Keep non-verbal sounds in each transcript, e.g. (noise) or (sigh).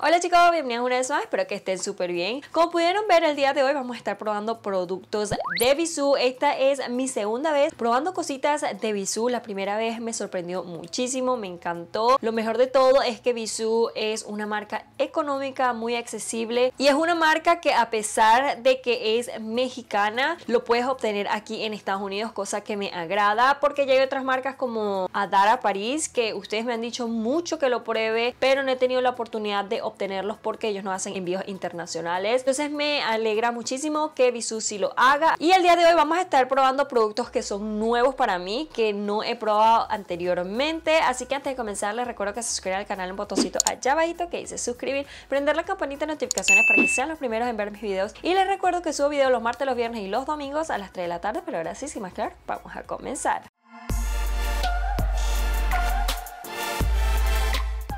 Hola chicos, bienvenidos una vez más, espero que estén súper bien. Como pudieron ver el día de hoy vamos a estar probando productos de Bisú. Esta es mi segunda vez probando cositas de Bisú. La primera vez me sorprendió muchísimo, me encantó. Lo mejor de todo es que Bisú es una marca económica, muy accesible y es una marca que a pesar de que es mexicana, lo puedes obtener aquí en Estados Unidos, cosa que me agrada porque ya hay otras marcas como Adara París que ustedes me han dicho mucho que lo pruebe, pero no he tenido la oportunidad de obtenerlos porque ellos no hacen envíos internacionales. Entonces me alegra muchísimo que Bisú sí lo haga. Y el día de hoy vamos a estar probando productos que son nuevos para mí, que no he probado anteriormente. Así que antes de comenzar les recuerdo que se suscriban al canal un botoncito allá abajito que dice suscribir, prender la campanita de notificaciones para que sean los primeros en ver mis videos. Y les recuerdo que subo videos los martes, los viernes y los domingos a las 3 de la tarde, pero ahora sí, sin más claro, vamos a comenzar.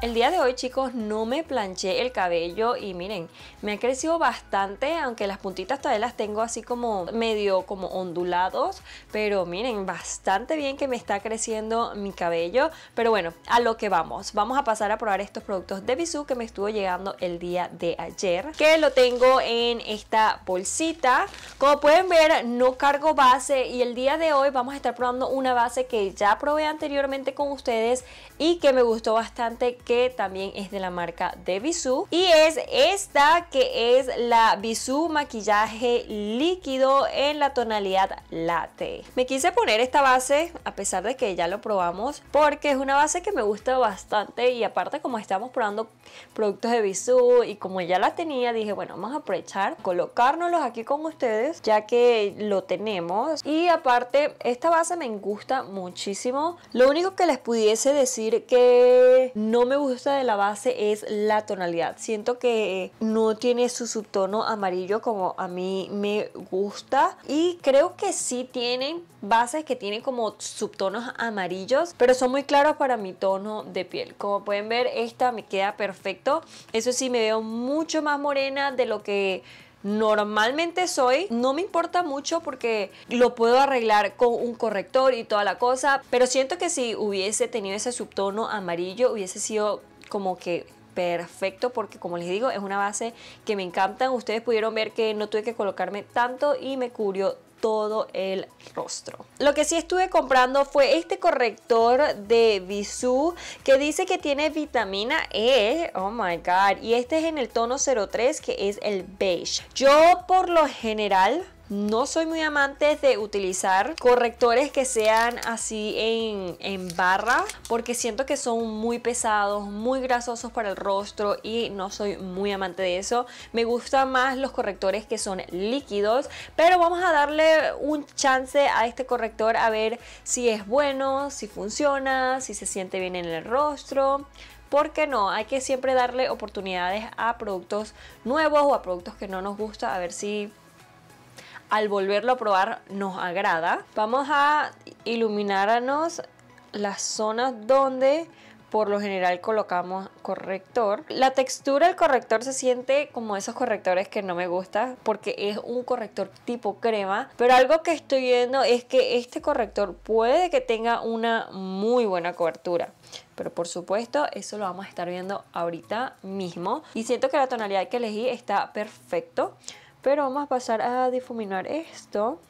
El día de hoy chicos no me planché el cabello y miren, me ha crecido bastante, aunque las puntitas todavía las tengo así como medio como ondulados, pero miren, bastante bien que me está creciendo mi cabello, pero bueno, a lo que vamos, vamos a pasar a probar estos productos de Bisú que me estuvo llegando el día de ayer, que lo tengo en esta bolsita, como pueden ver no cargo base y el día de hoy vamos a estar probando una base que ya probé anteriormente con ustedes y que me gustó bastante que también es de la marca de Bisú. Y es esta que es la Bisú Maquillaje Líquido en la tonalidad Latte. Me quise poner esta base, a pesar de que ya lo probamos, porque es una base que me gusta bastante y aparte como estamos probando productos de Bisú y como ya la tenía, dije, bueno, vamos a aprovechar, colocárnoslos aquí con ustedes, ya que lo tenemos. Y aparte, esta base me gusta muchísimo. Lo único que les pudiese decir que no me gusta de la base es la tonalidad. Siento que eh, no tiene su subtono amarillo como a mí me gusta. Y creo que sí tienen bases que tienen como subtonos amarillos, pero son muy claros para mi tono de piel. Como pueden ver, esta me queda perfecto. Eso sí, me veo mucho más morena de lo que normalmente soy, no me importa mucho porque lo puedo arreglar con un corrector y toda la cosa, pero siento que si hubiese tenido ese subtono amarillo hubiese sido como que perfecto porque como les digo es una base que me encantan ustedes pudieron ver que no tuve que colocarme tanto y me cubrió todo el rostro. Lo que sí estuve comprando fue este corrector de Visu que dice que tiene vitamina E. Oh my god. Y este es en el tono 03 que es el beige. Yo por lo general no soy muy amante de utilizar correctores que sean así en, barra porque siento que son muy pesados, muy grasosos para el rostro y no soy muy amante de eso. Me gustan más los correctores que son líquidos, pero vamos a darle un chance a este corrector a ver si es bueno, si funciona, si se siente bien en el rostro. Porque no? Hay que siempre darle oportunidades a productos nuevos o a productos que no nos gusta a ver si al volverlo a probar nos agrada. Vamos a iluminarnos las zonas donde por lo general colocamos corrector. La textura del corrector se siente como esos correctores que no me gusta porque es un corrector tipo crema, pero algo que estoy viendo es que este corrector puede que tenga una muy buena cobertura. Pero por supuesto, eso lo vamos a estar viendo ahorita mismo. Y siento que la tonalidad que elegí está perfecto pero vamos a pasar a difuminar esto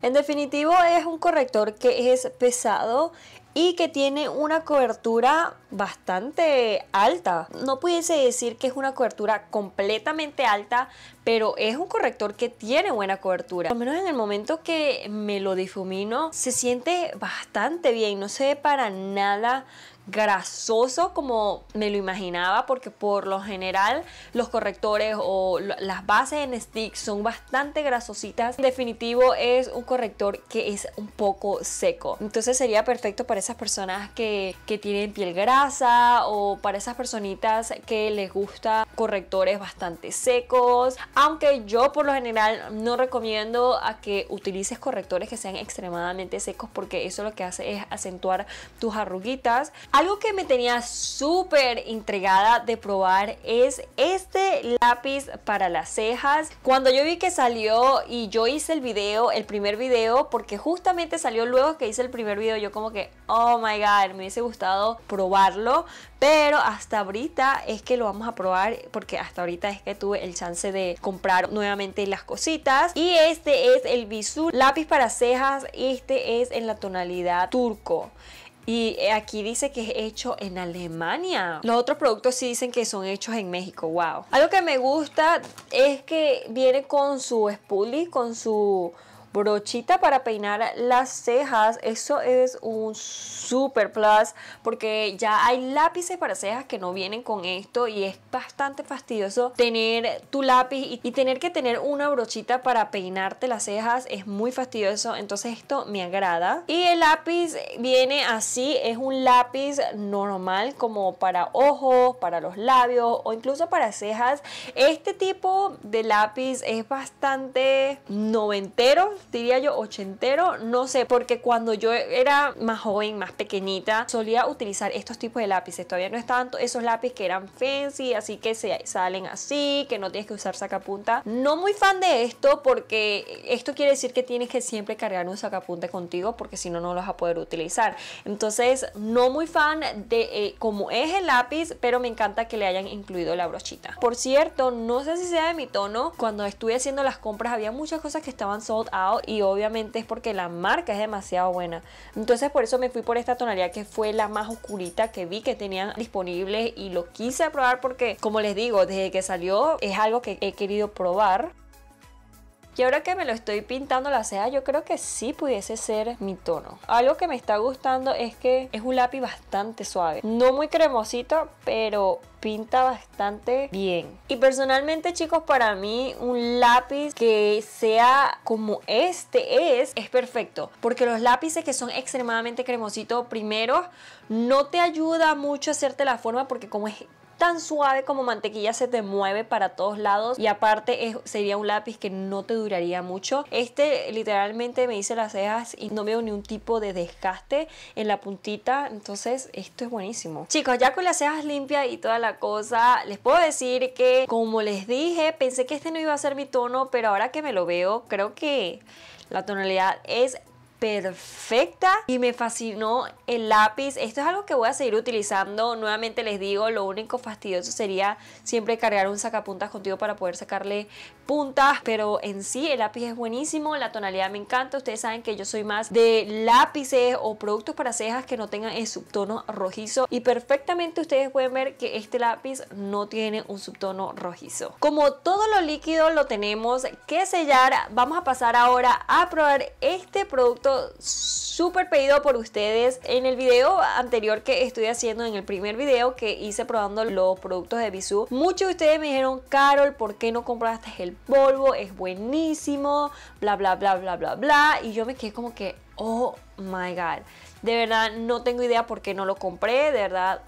En definitivo es un corrector que es pesado y que tiene una cobertura bastante alta. No pudiese decir que es una cobertura completamente alta, pero es un corrector que tiene buena cobertura. Al menos en el momento que me lo difumino se siente bastante bien, no se ve para nada grasoso como me lo imaginaba porque por lo general los correctores o las bases en stick son bastante grasositas en definitivo es un corrector que es un poco seco entonces sería perfecto para esas personas que, que tienen piel grasa o para esas personitas que les gusta correctores bastante secos aunque yo por lo general no recomiendo a que utilices correctores que sean extremadamente secos porque eso lo que hace es acentuar tus arruguitas algo que me tenía súper intrigada de probar es este lápiz para las cejas. Cuando yo vi que salió y yo hice el video, el primer video, porque justamente salió luego que hice el primer video, yo como que, oh my god, me hubiese gustado probarlo, pero hasta ahorita es que lo vamos a probar porque hasta ahorita es que tuve el chance de comprar nuevamente las cositas. Y este es el Bisú lápiz para cejas, este es en la tonalidad turco. Y eh, aquí dice que es hecho en Alemania. Los otros productos sí dicen que son hechos en México. Wow. Algo que me gusta es que viene con su spoolie, con su brochita para peinar las cejas. Eso es un super plus porque ya hay lápices para cejas que no vienen con esto y es bastante fastidioso tener tu lápiz y, tener que tener una brochita para peinarte las cejas es muy fastidioso. Entonces esto me agrada. Y el lápiz viene así, es un lápiz normal como para ojos, para los labios o incluso para cejas. Este tipo de lápiz es bastante noventero, diría yo ochentero, no sé, porque cuando yo era más joven, más pequeñita, solía utilizar estos tipos de lápices. Todavía no estaban esos lápices que eran fancy, así que se salen así, que no tienes que usar sacapunta. No muy fan de esto porque esto quiere decir que tienes que siempre cargar un sacapunta contigo porque si no, no lo vas a poder utilizar. Entonces, no muy fan de eh, cómo es el lápiz, pero me encanta que le hayan incluido la brochita. Por cierto, no sé si sea de mi tono, cuando estuve haciendo las compras había muchas cosas que estaban sold out y obviamente es porque la marca es demasiado buena. Entonces por eso me fui por esta tonalidad que fue la más oscurita que vi que tenía disponible y lo quise probar porque como les digo, desde que salió es algo que he querido probar. Y ahora que me lo estoy pintando la ceja, yo creo que sí pudiese ser mi tono. Algo que me está gustando es que es un lápiz bastante suave. No muy cremosito, pero pinta bastante bien. Y personalmente chicos, para mí un lápiz que sea como este es, es perfecto. Porque los lápices que son extremadamente cremositos, primero, no te ayuda mucho a hacerte la forma porque como es tan suave como mantequilla, se te mueve para todos lados y aparte sería un lápiz que no te duraría mucho. Este literalmente me hice las cejas y no veo ni un tipo de desgaste en la puntita, entonces esto es buenísimo. Chicos, ya con las cejas limpias y toda la cosa, les puedo decir que como les dije, pensé que este no iba a ser mi tono, pero ahora que me lo veo, creo que la tonalidad es perfecta y me fascinó el lápiz. Esto es algo que voy a seguir utilizando. Nuevamente les digo, lo único fastidioso sería siempre cargar un sacapuntas contigo para poder sacarle puntas, pero en sí el lápiz es buenísimo, la tonalidad me encanta, ustedes saben que yo soy más de lápices o productos para cejas que no tengan el subtono rojizo y perfectamente ustedes pueden ver que este lápiz no tiene un subtono rojizo. Como todo lo líquido lo tenemos que sellar, vamos a pasar ahora a probar este producto súper pedido por ustedes en el video anterior que estoy haciendo en el primer video que hice probando los productos de Bisú muchos de ustedes me dijeron Carol ¿por qué no compraste el polvo, es buenísimo, bla, bla, bla, bla, bla, bla. Y yo me quedé como que, oh my god. De verdad, no tengo idea por qué no lo compré. De verdad,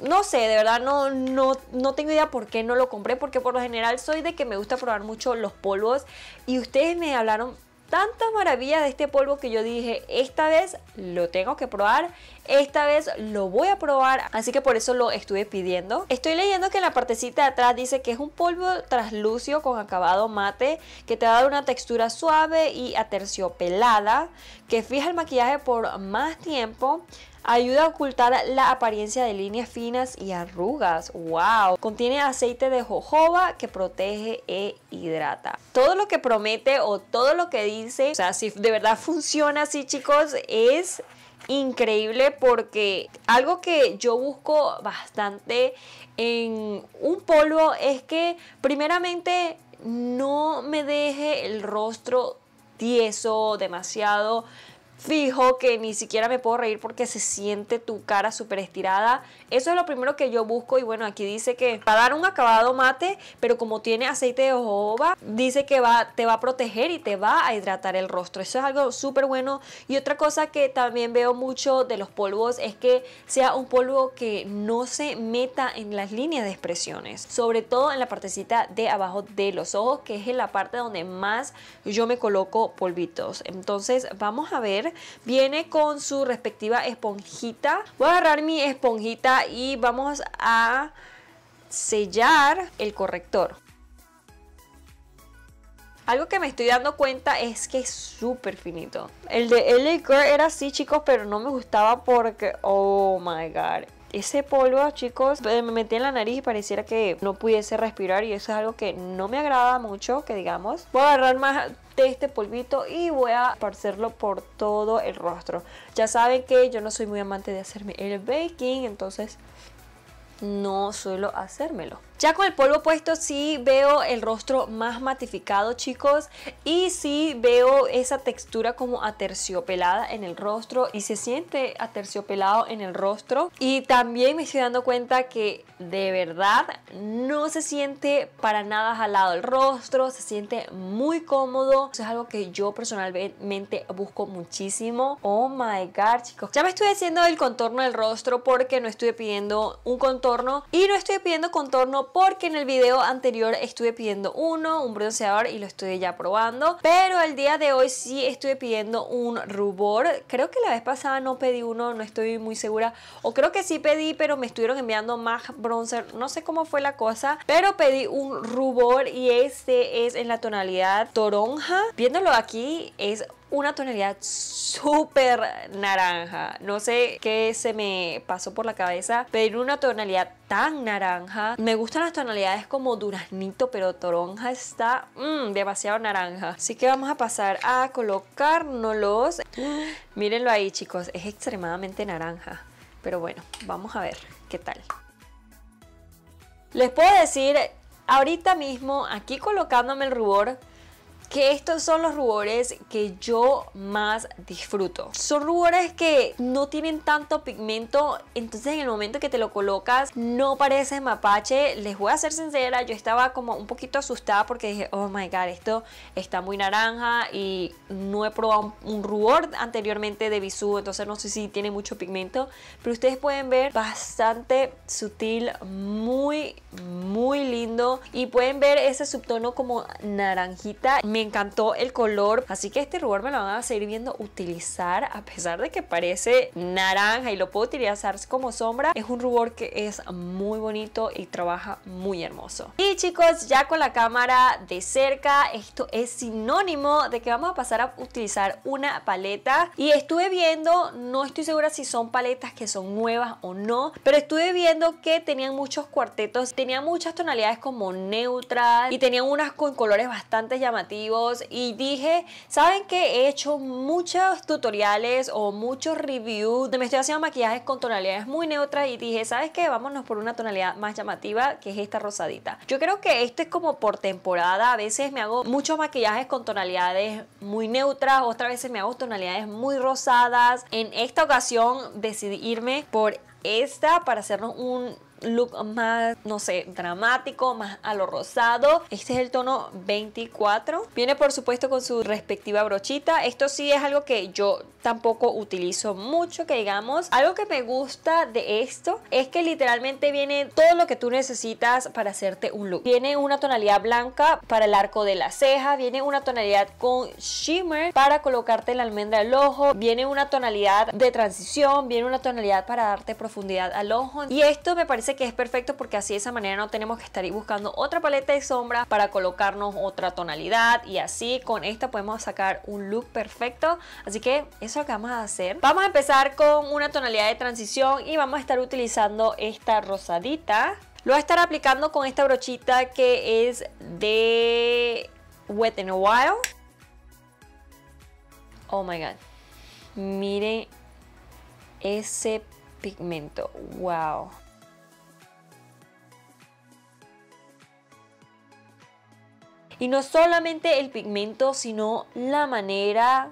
no sé, de verdad, no, no, no tengo idea por qué no lo compré. Porque por lo general soy de que me gusta probar mucho los polvos. Y ustedes me hablaron Tanta maravilla de este polvo que yo dije, esta vez lo tengo que probar, esta vez lo voy a probar, así que por eso lo estuve pidiendo. Estoy leyendo que en la partecita de atrás dice que es un polvo translúcido con acabado mate, que te va a dar una textura suave y aterciopelada, que fija el maquillaje por más tiempo, Ayuda a ocultar la apariencia de líneas finas y arrugas. ¡Wow! Contiene aceite de jojoba que protege e hidrata. Todo lo que promete o todo lo que dice, o sea, si de verdad funciona así, chicos, es increíble porque algo que yo busco bastante en un polvo es que primeramente no me deje el rostro tieso, demasiado fijo que ni siquiera me puedo reír porque se siente tu cara súper estirada. Eso es lo primero que yo busco y bueno, aquí dice que para dar un acabado mate, pero como tiene aceite de jojoba, dice que va, te va a proteger y te va a hidratar el rostro. Eso es algo súper bueno. Y otra cosa que también veo mucho de los polvos es que sea un polvo que no se meta en las líneas de expresiones, sobre todo en la partecita de abajo de los ojos, que es en la parte donde más yo me coloco polvitos. Entonces vamos a ver Viene con su respectiva esponjita. Voy a agarrar mi esponjita y vamos a sellar el corrector. Algo que me estoy dando cuenta es que es súper finito. El de LA Girl era así, chicos, pero no me gustaba porque... Oh, my God. Ese polvo, chicos, eh, me metí en la nariz y pareciera que no pudiese respirar y eso es algo que no me agrada mucho, que digamos. Voy a agarrar más de este polvito y voy a esparcerlo por todo el rostro. Ya saben que yo no soy muy amante de hacerme el baking, entonces no suelo hacérmelo. Ya con el polvo puesto sí veo el rostro más matificado chicos y sí veo esa textura como aterciopelada en el rostro y se siente aterciopelado en el rostro y también me estoy dando cuenta que de verdad no se siente para nada jalado el rostro, se siente muy cómodo, Eso es algo que yo personalmente busco muchísimo. Oh my god chicos, ya me estoy haciendo el contorno del rostro porque no estuve pidiendo un contorno y no estoy pidiendo contorno porque en el video anterior estuve pidiendo uno, un bronceador y lo estoy ya probando, pero el día de hoy sí estuve pidiendo un rubor, creo que la vez pasada no pedí uno, no estoy muy segura, o creo que sí pedí, pero me estuvieron enviando más bronzer, no sé cómo fue la cosa, pero pedí un rubor y este es en la tonalidad toronja, viéndolo aquí es una tonalidad súper naranja. No sé qué se me pasó por la cabeza pero una tonalidad tan naranja. Me gustan las tonalidades como duraznito, pero toronja está mm, demasiado naranja. Así que vamos a pasar a colocárnoslos. (gasps) Mírenlo ahí, chicos. Es extremadamente naranja. Pero bueno, vamos a ver qué tal. Les puedo decir ahorita mismo, aquí colocándome el rubor, que estos son los rubores que yo más disfruto. Son rubores que no tienen tanto pigmento, entonces en el momento que te lo colocas no parece mapache. Les voy a ser sincera, yo estaba como un poquito asustada porque dije, oh my god, esto está muy naranja y no he probado un rubor anteriormente de Bisú, entonces no sé si tiene mucho pigmento, pero ustedes pueden ver bastante sutil, muy, muy lindo y pueden ver ese subtono como naranjita encantó el color, así que este rubor me lo van a seguir viendo utilizar a pesar de que parece naranja y lo puedo utilizar como sombra. Es un rubor que es muy bonito y trabaja muy hermoso. Y chicos, ya con la cámara de cerca, esto es sinónimo de que vamos a pasar a utilizar una paleta. Y estuve viendo, no estoy segura si son paletas que son nuevas o no, pero estuve viendo que tenían muchos cuartetos, tenían muchas tonalidades como neutras y tenían unas con colores bastante llamativos y dije, ¿saben que He hecho muchos tutoriales o muchos reviews me estoy haciendo maquillajes con tonalidades muy neutras y dije, ¿sabes qué? Vámonos por una tonalidad más llamativa que es esta rosadita. Yo creo que esto es como por temporada, a veces me hago muchos maquillajes con tonalidades muy neutras, otras veces me hago tonalidades muy rosadas. En esta ocasión decidí irme por esta para hacernos un look más, no sé, dramático, más a lo rosado. Este es el tono 24. Viene por supuesto con su respectiva brochita. Esto sí es algo que yo tampoco utilizo mucho, que digamos. Algo que me gusta de esto es que literalmente viene todo lo que tú necesitas para hacerte un look. Viene una tonalidad blanca para el arco de la ceja, viene una tonalidad con shimmer para colocarte la almendra al ojo, viene una tonalidad de transición, viene una tonalidad para darte profundidad al ojo. Y esto me parece que es perfecto porque así de esa manera no tenemos que estar buscando otra paleta de sombra para colocarnos otra tonalidad y así con esta podemos sacar un look perfecto. Así que eso acabamos de que vamos a hacer. Vamos a empezar con una tonalidad de transición y vamos a estar utilizando esta rosadita. Lo voy a estar aplicando con esta brochita que es de Wet n Wild. Oh my god. Miren ese pigmento. Wow. Y no solamente el pigmento, sino la manera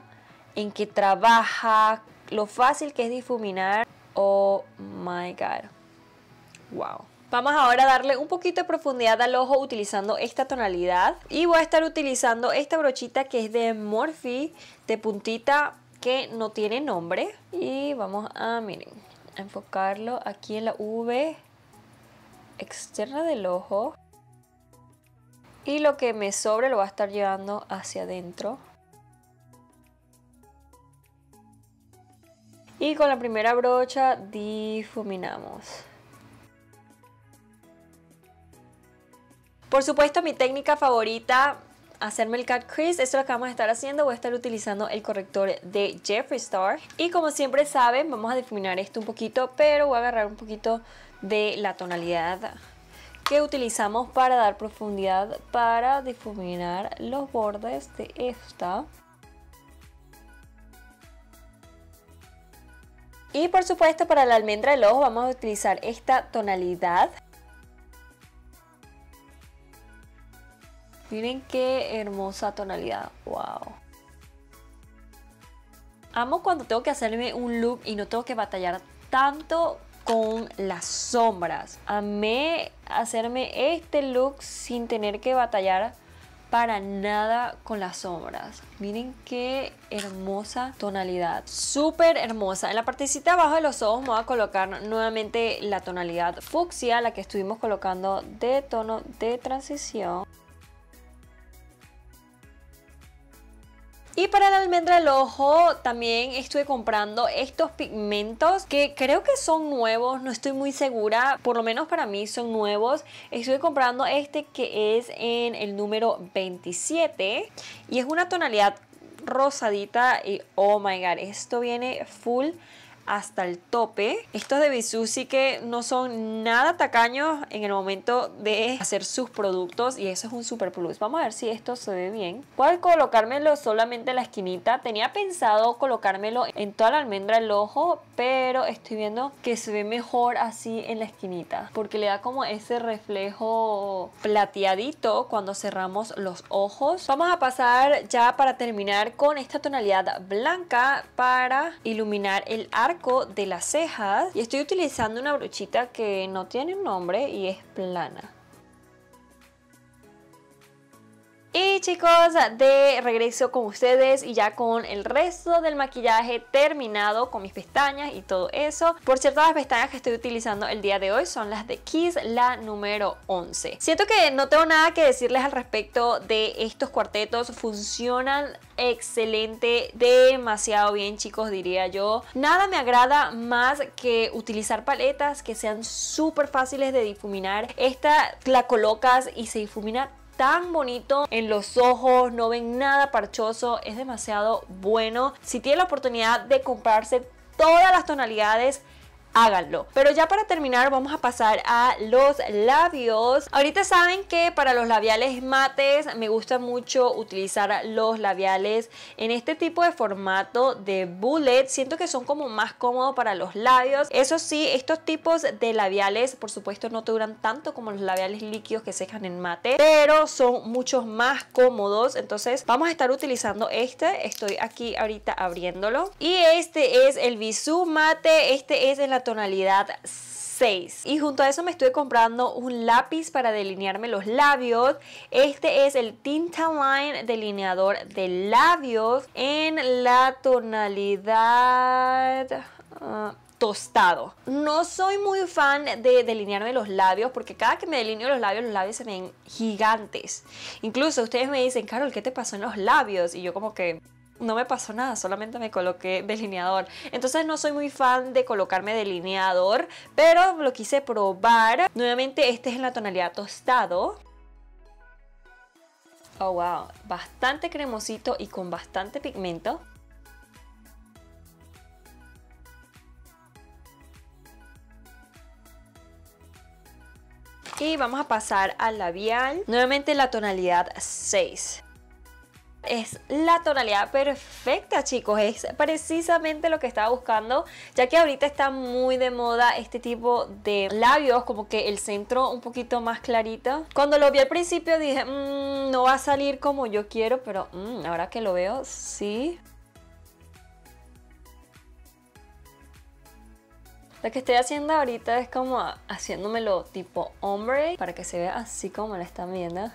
en que trabaja, lo fácil que es difuminar. Oh my god. Wow. Vamos ahora a darle un poquito de profundidad al ojo utilizando esta tonalidad. Y voy a estar utilizando esta brochita que es de Morphe, de puntita que no tiene nombre. Y vamos a, miren, enfocarlo aquí en la V externa del ojo y lo que me sobre lo va a estar llevando hacia adentro. Y con la primera brocha difuminamos. Por supuesto mi técnica favorita, hacerme el cut crease, esto lo que vamos a estar haciendo, voy a estar utilizando el corrector de Jeffree Star. Y como siempre saben, vamos a difuminar esto un poquito, pero voy a agarrar un poquito de la tonalidad que utilizamos para dar profundidad para difuminar los bordes de esta. Y por supuesto para la almendra del ojo vamos a utilizar esta tonalidad. Miren qué hermosa tonalidad, wow. Amo cuando tengo que hacerme un look y no tengo que batallar tanto con las sombras. Amé hacerme este look sin tener que batallar para nada con las sombras. Miren qué hermosa tonalidad. Súper hermosa. En la partecita abajo de los ojos me voy a colocar nuevamente la tonalidad fucsia, la que estuvimos colocando de tono de transición. Y para la almendra del ojo también estuve comprando estos pigmentos que creo que son nuevos, no estoy muy segura, por lo menos para mí son nuevos. Estuve comprando este que es en el número 27 y es una tonalidad rosadita y oh my god, esto viene full hasta el tope. Estos de Bisú sí que no son nada tacaños en el momento de hacer sus productos y eso es un super plus. Vamos a ver si esto se ve bien. Voy colocármelo solamente en la esquinita. Tenía pensado colocármelo en toda la almendra El ojo, pero estoy viendo que se ve mejor así en la esquinita porque le da como ese reflejo plateadito cuando cerramos los ojos. Vamos a pasar ya para terminar con esta tonalidad blanca para iluminar el arco de las cejas y estoy utilizando una brochita que no tiene un nombre y es plana. Y chicos, de regreso con ustedes y ya con el resto del maquillaje terminado con mis pestañas y todo eso. Por cierto, las pestañas que estoy utilizando el día de hoy son las de Kiss, la número 11. Siento que no tengo nada que decirles al respecto de estos cuartetos. Funcionan excelente, demasiado bien chicos diría yo. Nada me agrada más que utilizar paletas que sean súper fáciles de difuminar. Esta la colocas y se difumina tan bonito en los ojos, no ven nada parchoso, es demasiado bueno. Si tiene la oportunidad de comprarse todas las tonalidades háganlo. Pero ya para terminar vamos a pasar a los labios. Ahorita saben que para los labiales mates me gusta mucho utilizar los labiales en este tipo de formato de bullet. Siento que son como más cómodos para los labios. Eso sí, estos tipos de labiales por supuesto no te duran tanto como los labiales líquidos que secan en mate, pero son muchos más cómodos. Entonces vamos a estar utilizando este. Estoy aquí ahorita abriéndolo. Y este es el Bisú Mate. Este es en la tonalidad 6. Y junto a eso me estoy comprando un lápiz para delinearme los labios. Este es el Tinta Line delineador de labios en la tonalidad... Ah, tostado. No soy muy fan de delinearme los labios porque cada que me delineo los labios, los labios se ven gigantes. Incluso ustedes me dicen, Carol, ¿qué te pasó en los labios? Y yo como que no me pasó nada, solamente me coloqué delineador. Entonces no soy muy fan de colocarme delineador, pero lo quise probar. Nuevamente este es en la tonalidad tostado. Oh wow, bastante cremosito y con bastante pigmento. Y vamos a pasar al labial, nuevamente la tonalidad 6 es la tonalidad perfecta chicos, es precisamente lo que estaba buscando ya que ahorita está muy de moda este tipo de labios como que el centro un poquito más clarito cuando lo vi al principio dije mm, no va a salir como yo quiero pero mm, ahora que lo veo sí Lo que estoy haciendo ahorita es como haciéndomelo tipo hombre para que se vea así como la están viendo.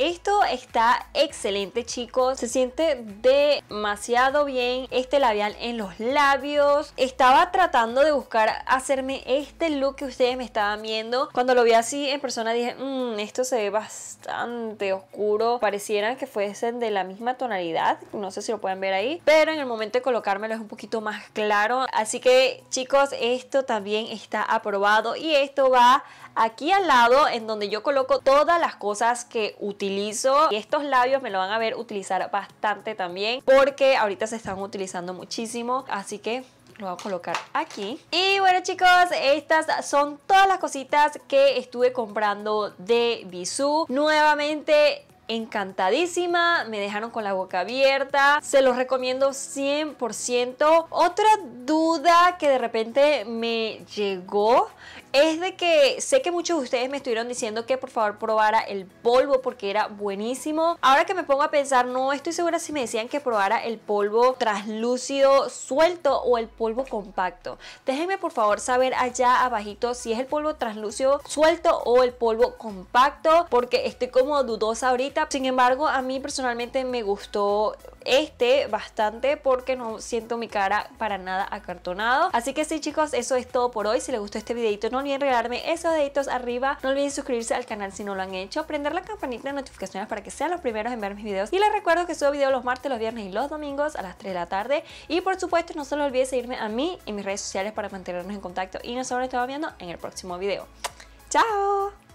Esto está excelente chicos, se siente demasiado bien este labial en los labios. Estaba tratando de buscar hacerme este look que ustedes me estaban viendo. Cuando lo vi así en persona dije, mmm, esto se ve bastante oscuro. Parecieran que fuesen de la misma tonalidad, no sé si lo pueden ver ahí. Pero en el momento de colocármelo es un poquito más claro. Así que chicos, esto también está aprobado y esto va aquí al lado en donde yo coloco todas las cosas que utilizo y estos labios me lo van a ver utilizar bastante también porque ahorita se están utilizando muchísimo así que lo voy a colocar aquí y bueno chicos estas son todas las cositas que estuve comprando de Bisú nuevamente encantadísima, me dejaron con la boca abierta, se los recomiendo 100%. Otra duda que de repente me llegó es de que sé que muchos de ustedes me estuvieron diciendo que por favor probara el polvo porque era buenísimo. Ahora que me pongo a pensar, no estoy segura si me decían que probara el polvo translúcido suelto o el polvo compacto. Déjenme por favor saber allá abajito si es el polvo translúcido suelto o el polvo compacto porque estoy como dudosa ahorita. Sin embargo, a mí personalmente me gustó este bastante porque no siento mi cara para nada acartonado. Así que sí chicos, eso es todo por hoy. Si les gustó este videito no olviden regalarme esos deditos arriba. No olviden suscribirse al canal si no lo han hecho. Prender la campanita de notificaciones para que sean los primeros en ver mis videos. Y les recuerdo que subo videos los martes, los viernes y los domingos a las 3 de la tarde. Y por supuesto no se olviden seguirme a mí en mis redes sociales para mantenernos en contacto. Y nos vemos viendo en el próximo video. ¡Chao!